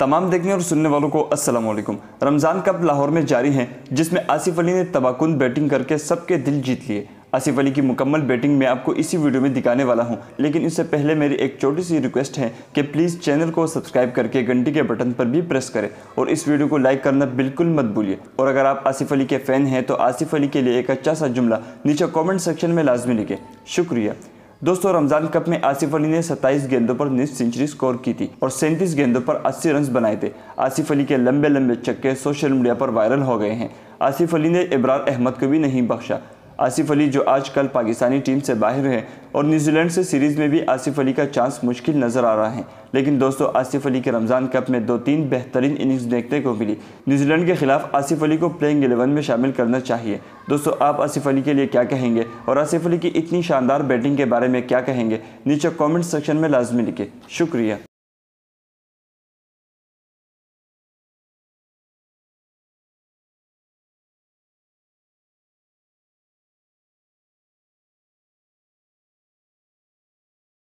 तमाम देखने और सुनने वालों को अस्सलाम वालेकुम रमज़ान कप लाहौर में जारी है जिसमें आसिफ अली ने तबाकुन बैटिंग करके सबके दिल जीत लिए आसिफ अली की मुकम्मल बैटिंग मैं आपको इसी वीडियो में दिखाने वाला हूं लेकिन इससे पहले मेरी एक छोटी सी रिक्वेस्ट है कि प्लीज़ चैनल को सब्सक्राइब करके घंटी के बटन पर भी प्रेस करें और इस वीडियो को लाइक करना बिल्कुल मत भूलिए और अगर आप आसिफ अली के फ़ैन हैं तो आसिफ अली के लिए एक अच्छा सा जुमला नीचे कॉमेंट सेक्शन में लाजमी लिखें शुक्रिया दोस्तों रमजान कप में आसिफ अली ने 27 गेंदों पर निस सेंचुरी स्कोर की थी और 37 गेंदों पर 80 रन बनाए थे आसिफ अली के लंबे लंबे चक्के सोशल मीडिया पर वायरल हो गए हैं आसिफ अली ने इब्रार अहमद को भी नहीं बख्शा आसिफ अली जो आज कल पाकिस्तानी टीम से बाहर हैं और न्यूजीलैंड से सीरीज़ में भी आसिफ अली का चांस मुश्किल नज़र आ रहा है लेकिन दोस्तों आसिफ अली के रमज़ान कप में दो तीन बेहतरीन इनिंग्स देखने को मिली न्यूजीलैंड के खिलाफ आसिफ अली को प्लेइंग एलेवन में शामिल करना चाहिए दोस्तों आप आसिफ अली के लिए क्या कहेंगे और आसिफ अली की इतनी शानदार बैटिंग के बारे में क्या कहेंगे नीचे कॉमेंट सेक्शन में लाजमी लिखे शुक्रिया